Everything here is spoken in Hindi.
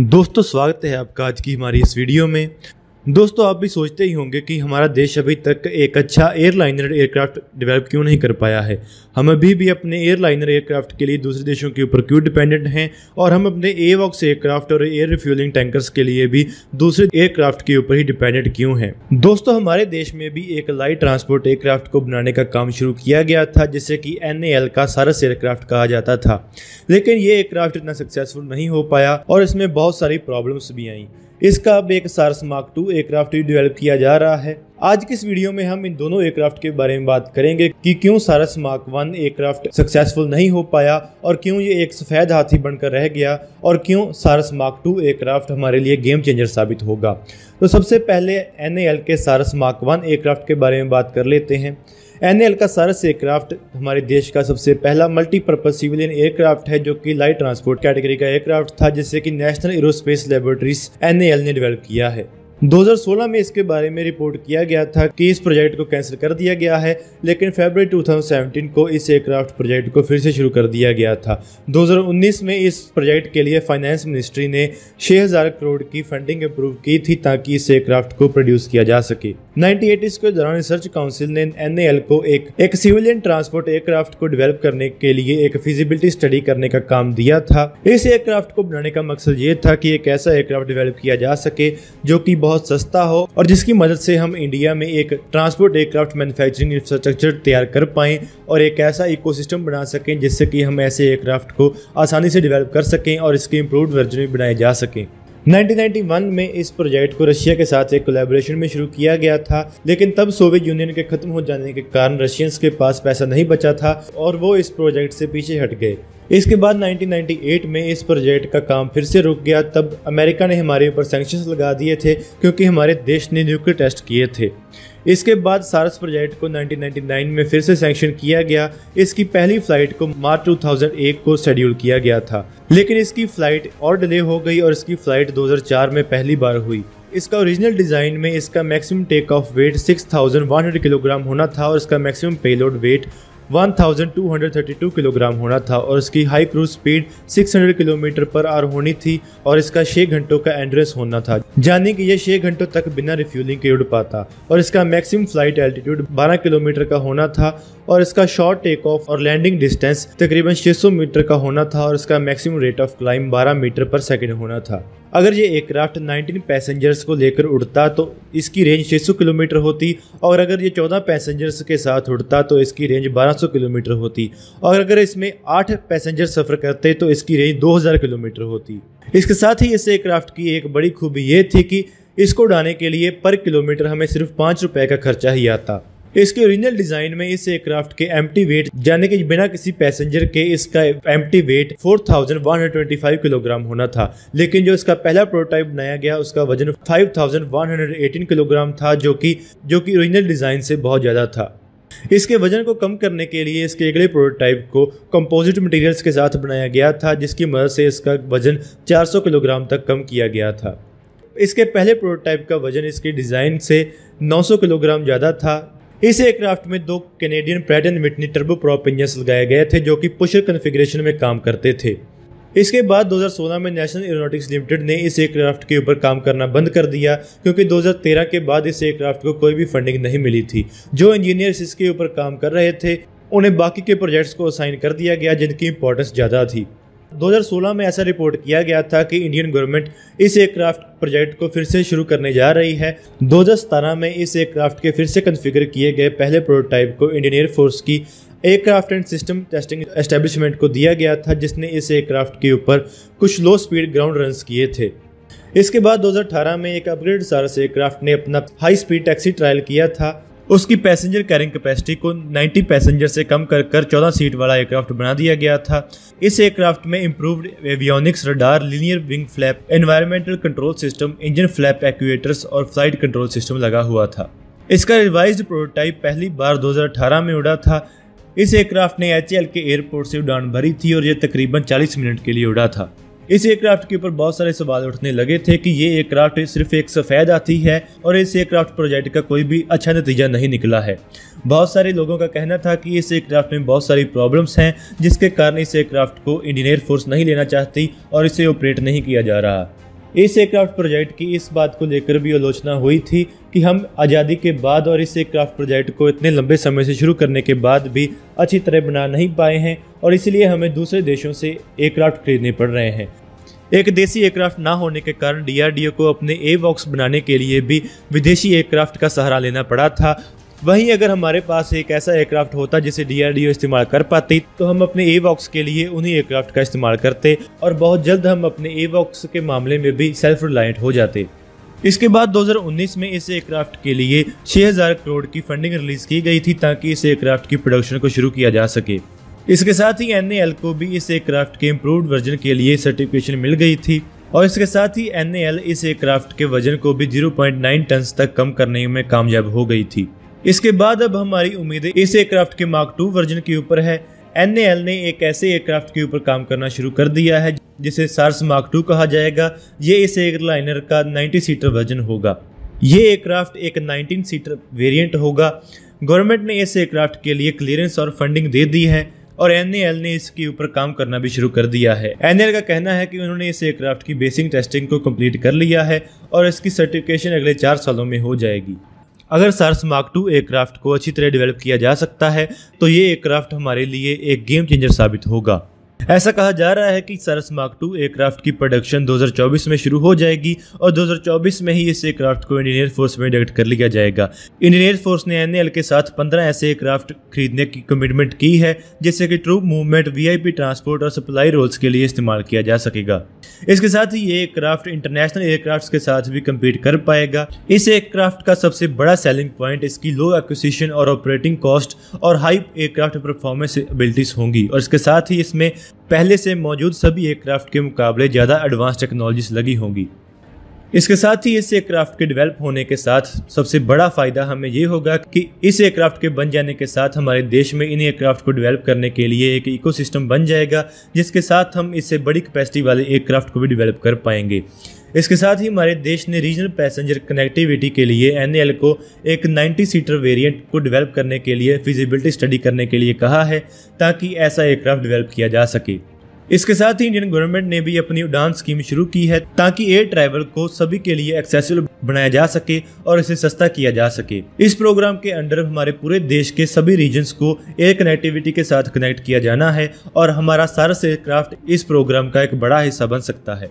दोस्तों स्वागत है आपका आज की हमारी इस वीडियो में दोस्तों आप भी सोचते ही होंगे कि हमारा देश अभी तक एक अच्छा एयरलाइनर एयरक्राफ्ट डेवलप क्यों नहीं कर पाया है हम अभी भी अपने एयरलाइनर एयरक्राफ्ट के लिए दूसरे देशों के ऊपर क्यों डिपेंडेंट हैं और हम अपने वॉक्स एयरक्राफ्ट और एयर रिफ्यूलिंग टैंकर्स के लिए भी दूसरे एयरक्राफ्ट के ऊपर ही डिपेंडेंट क्यों हैं दोस्तों हमारे देश में भी एक लाइट ट्रांसपोर्ट एयरक्राफ्ट को बनाने का काम शुरू किया गया था जिसे कि एन का सारस एयरक्राफ्ट कहा जाता था लेकिन ये एयरक्राफ्ट इतना सक्सेसफुल नहीं हो पाया और इसमें बहुत सारी प्रॉब्लम्स भी आई इसका अब एक सार्स मार्क टू एयरक्राफ्ट भी डेवलप किया जा रहा है आज की इस वीडियो में हम इन दोनों एयरक्राफ्ट के बारे में बात करेंगे कि क्यों सारस मार्क वन एयरक्राफ्ट सक्सेसफुल नहीं हो पाया और क्यों ये एक सफ़ेद हाथी बनकर रह गया और क्यों सारस मार्क टू एयरक्राफ्ट हमारे लिए गेम चेंजर साबित होगा तो सबसे पहले एन के सारस मार्क वन एयरक्राफ्ट के बारे में बात कर लेते हैं एन का सारस एयरक्राफ्ट हमारे देश का सबसे पहला मल्टीपर्पज सिविलियन एयरक्राफ्ट है जो कि लाइट ट्रांसपोर्ट कैटेगरी का एयरक्राफ्ट था जिसे कि नेशनल एरोस्पेस लेबोरेटरीज एन ने डेवलप किया है 2016 में इसके बारे में रिपोर्ट किया गया था कि इस प्रोजेक्ट को कैंसिल कर दिया गया है लेकिन फेबर 2017 को इस एयरक्राफ्ट प्रोजेक्ट को फिर से शुरू कर दिया गया था 2019 में इस प्रोजेक्ट के लिए फाइनेंस मिनिस्ट्री ने 6000 करोड़ की फंडिंग अप्रूव की थी ताकि इस एयरक्राफ्ट को प्रोड्यूस किया जा सके नाइनटी के दौरान रिसर्च काउंसिल ने एन को एक एक सिविलियन ट्रांसपोर्ट एयरक्राफ्ट को डेवलप करने के लिए एक फिजिबिलिटी स्टडी करने का काम दिया था इस एयरक्राफ्ट को बनाने का मकसद ये था कि एक ऐसा एयरक्राफ्ट डेवलप किया जा सके जो कि बहुत बहुत सस्ता हो और जिसकी मदद से हम इंडिया में एक ट्रांसपोर्ट एयरक्राफ्ट मैन्युफैक्चरिंग इंफ्रास्ट्रक्चर तैयार कर पाएँ और एक ऐसा इकोसिस्टम बना सकें जिससे कि हम ऐसे एयरक्राफ्ट को आसानी से डेवलप कर सकें और इसके इम्प्रूव वर्जन भी बनाए जा सकें 1991 में इस प्रोजेक्ट को रशिया के साथ एक कोलेबोरेशन में शुरू किया गया था लेकिन तब सोवियत यूनियन के खत्म हो जाने के कारण रशियंस के पास पैसा नहीं बचा था और वो इस प्रोजेक्ट से पीछे हट गए इसके बाद 1998 में इस प्रोजेक्ट का काम फिर से रुक गया तब अमेरिका ने हमारे ऊपर सेंक्शन लगा दिए थे क्योंकि हमारे देश ने न्यूक्लियर टेस्ट किए थे इसके बाद सारस प्रोजेक्ट को 1999 में फिर से सैंक्शन किया गया इसकी पहली फ्लाइट को मार्च 2001 को शेड्यूल किया गया था लेकिन इसकी फ्लाइट और डिले हो गई और इसकी फ्लाइट 2004 में पहली बार हुई इसका ओरिजिनल डिज़ाइन में इसका maximum take off weight 6100 kilogram होना था और इसका मैक्सिमम पेलोड वेट 1232 किलोग्राम होना था और इसकी हाई क्रूज स्पीड 600 किलोमीटर पर आर होनी थी और इसका 6 घंटों का एंड्रेस होना था जानी कि यह 6 घंटों तक बिना रिफ्यूलिंग के उड़ पाता और इसका मैक्सिमम फ्लाइट एल्टीट्यूड 12 किलोमीटर का होना था और इसका शॉर्ट टेक ऑफ और लैंडिंग डिस्टेंस तकरीबन 600 मीटर का होना था और इसका maximum rate of climb 12 metre पर सेकेंड होना था अगर ये एयरक्राफ्ट 19 पैसेंजर्स को लेकर उड़ता तो इसकी रेंज 600 किलोमीटर होती और अगर ये 14 पैसेंजर्स के साथ उड़ता तो इसकी रेंज 1200 किलोमीटर होती और अगर इसमें 8 पैसेंजर सफ़र करते तो इसकी रेंज 2000 किलोमीटर होती इसके साथ ही इस एयरक्राफ्ट की एक बड़ी खूबी ये थी कि इसको उड़ाने के लिए पर किलोमीटर हमें सिर्फ पाँच रुपये का खर्चा ही आता इसके ओरिजिनल डिजाइन में इस एयरक्राफ्ट के एम वेट यानी कि बिना किसी पैसेंजर के इसका एम वेट 4125 किलोग्राम होना था लेकिन जो इसका पहला प्रोटोटाइप बनाया गया उसका वजन 5118 किलोग्राम था जो कि जो कि ओरिजिनल डिजाइन से बहुत ज़्यादा था इसके वजन को कम करने के लिए इसके अगले प्रोटोटाइप को कंपोजिट मटेरियल्स के साथ बनाया गया था जिसकी मदद से इसका वजन 400 किलोग्राम तक कम किया गया था इसके पहले प्रोटोटाइप का वजन इसके डिज़ाइन से 900 किलोग्राम ज़्यादा था इस एयरक्राफ्ट में दो कैनेडियन पैटर्न मिटनी टर्बो प्रॉप इंजन लगाए गए थे जो कि पुशर कन्फिग्रेशन में काम करते थे इसके बाद 2016 में नेशनल एरोनॉटिक्स लिमिटेड ने इस एयरक्राफ्ट के ऊपर काम करना बंद कर दिया क्योंकि 2013 के बाद इस एयरक्राफ्ट को कोई भी फंडिंग नहीं मिली थी जो इंजीनियर्स इसके ऊपर काम कर रहे थे उन्हें बाकी के प्रोजेक्ट्स को असाइन कर दिया गया जिनकी इंपॉर्टेंस ज़्यादा थी 2016 में ऐसा रिपोर्ट किया गया था कि इंडियन गवर्नमेंट इस एयरक्राफ्ट प्रोजेक्ट को फिर से शुरू करने जा रही है 2017 में इस एयरक्राफ्ट के फिर से कन्फिगर किए गए पहले प्रोटोटाइप को इंडियन एयरफोर्स की aircraft and system testing establishment को दिया गया था जिसने इस एयरक्राफ्ट के ऊपर कुछ लो स्पीड ग्राउंड रन किए थे इसके बाद 2018 में एक अपग्रेड सारस एयरक्राफ्ट ने अपना हाई स्पीड टैक्सी ट्रायल किया था उसकी पैसेंजर कैरिंग कैपेसिटी को 90 पैसेंजर से कम कर कर चौदह सीट वाला एयरक्राफ्ट बना दिया गया था इस एयरक्राफ्ट में improved avionics radar linear wing flap environmental control system engine flap actuators और फ्लाइट कंट्रोल सिस्टम लगा हुआ था इसका रिवाइज प्रोटोटाइप पहली बार 2018 में उड़ा था इस एयरक्राफ्ट ने एच के एयरपोर्ट से उड़ान भरी थी और यह तकरीबन 40 मिनट के लिए उड़ा था इस एयरक्राफ्ट के ऊपर बहुत सारे सवाल उठने लगे थे कि ये एयरक्राफ्ट सिर्फ एक सफ़ेद आती है और इस एयरक्राफ्ट प्रोजेक्ट का कोई भी अच्छा नतीजा नहीं निकला है बहुत सारे लोगों का कहना था कि इस एयरक्राफ्ट में बहुत सारी प्रॉब्लम्स हैं जिसके कारण इस एयरक्राफ्ट को इंडियन एयरफोर्स नहीं लेना चाहती और इसे ऑपरेट नहीं किया जा रहा इस एयरक्राफ्ट प्रोजेक्ट की इस बात को लेकर भी आलोचना हुई थी कि हम आज़ादी के बाद और इस एयरक्राफ्ट प्रोजेक्ट को इतने लंबे समय से शुरू करने के बाद भी अच्छी तरह बना नहीं पाए हैं और इसलिए हमें दूसरे देशों से एयरक्राफ्ट खरीदने पड़ रहे हैं एक देसी एयरक्राफ्ट ना होने के कारण डीआरडीओ को अपने ए बॉक्स बनाने के लिए भी विदेशी एयरक्राफ्ट का सहारा लेना पड़ा था वहीं अगर हमारे पास एक ऐसा एयरक्राफ्ट होता जिसे डीआरडीओ इस्तेमाल कर पाती तो हम अपने ए बॉक्स के लिए उन्हीं एयरक्राफ्ट का इस्तेमाल करते और बहुत जल्द हम अपने ए बॉक्स के मामले में भी सेल्फ रिलायंट हो जाते इसके बाद 2019 में इस एयरक्राफ्ट के लिए 6000 करोड़ की फंडिंग रिलीज की गई थी ताकि इस एयरक्राफ्ट की प्रोडक्शन को शुरू किया जा सके इसके साथ ही एन को भी इस एयरक्राफ्ट के इम्प्रूव वर्जन के लिए सर्टिफिकेशन मिल गई थी और इसके साथ ही एन इस एयरक्राफ्ट के वजन को भी 0.9 टन तक कम करने में कामयाब हो गई थी इसके बाद अब हमारी उम्मीदें इस एयरक्राफ्ट के मार्क टू वर्जन के ऊपर है एन ने एक ऐसे एयरक्राफ्ट के ऊपर काम करना शुरू कर दिया है जिसे सार्स मार्क टू कहा जाएगा ये इस एयरलाइनर का 90 सीटर वर्जन होगा ये एयरक्राफ्ट एक 19 सीटर वेरिएंट होगा गवर्नमेंट ने इस एयरक्राफ्ट के लिए क्लियरेंस और फंडिंग दे दी है और एन ने इसके ऊपर काम करना भी शुरू कर दिया है एन का कहना है कि उन्होंने इस एयरक्राफ्ट की बेसिक टेस्टिंग को कम्प्लीट कर लिया है और इसकी सर्टिफिकेशन अगले चार सालों में हो जाएगी अगर सार्स मार्क टू एयरक्राफ्ट को अच्छी तरह डेवलप किया जा सकता है तो ये एयरक्राफ्ट हमारे लिए एक गेम चेंजर साबित होगा ऐसा कहा जा रहा है कि सरस मार्क टू एयरक्राफ्ट की प्रोडक्शन 2024 में शुरू हो जाएगी और 2024 में ही इस एयरक्राफ्ट को इंडियन एयरफोर्स में डायरेक्ट कर लिया जाएगा इंडियन एयरफोर्स ने एन के साथ 15 ऐसे एयरक्राफ्ट खरीदने की कमिटमेंट की है जिससे कि ट्रूप मूवमेंट वीआईपी ट्रांसपोर्ट और सप्लाई रोल्स के लिए इस्तेमाल किया जा सकेगा इसके साथ ही ये एयरक्राफ्ट इंटरनेशनल एयरक्राफ्ट के साथ भी कम्पीट कर पाएगा इस एयरक्राफ्ट का सबसे बड़ा सेलिंग पॉइंट इसकी लो एक्विशन और ऑपरेटिंग कॉस्ट और हाई एयरक्राफ्ट परफॉर्मेंस एबिलिटीज होंगी और इसके साथ ही इसमें पहले से मौजूद सभी एयरक्राफ्ट के मुकाबले ज़्यादा एडवांस टेक्नोलॉजीज लगी होंगी इसके साथ ही इस एयरक्राफ्ट के डेवलप होने के साथ सबसे बड़ा फ़ायदा हमें ये होगा कि इस एयरक्राफ्ट के बन जाने के साथ हमारे देश में इन एयरक्राफ्ट को डेवलप करने के लिए एक इकोसिस्टम बन जाएगा जिसके साथ हम इससे बड़ी कैपेसिटी वाले एयरक्राफ्ट को भी डेवलप कर पाएंगे इसके साथ ही हमारे देश ने रीजनल पैसेंजर कनेक्टिविटी के लिए एन को एक 90 सीटर वेरिएंट को डेवलप करने के लिए फिजिबिलिटी स्टडी करने के लिए कहा है ताकि ऐसा एयरक्राफ्ट डेवलप किया जा सके इसके साथ ही इंडियन गवर्नमेंट ने भी अपनी उड़ान स्कीम शुरू की है ताकि एयर ट्रैवल को सभी के लिए एक्सेसिबल बनाया जा सके और इसे सस्ता किया जा सके इस प्रोग्राम के अंडर हमारे पूरे देश के सभी रीजन्स को एयर कनेक्टिविटी के साथ कनेक्ट किया जाना है और हमारा सारस एयरक्राफ्ट इस प्रोग्राम का एक बड़ा हिस्सा बन सकता है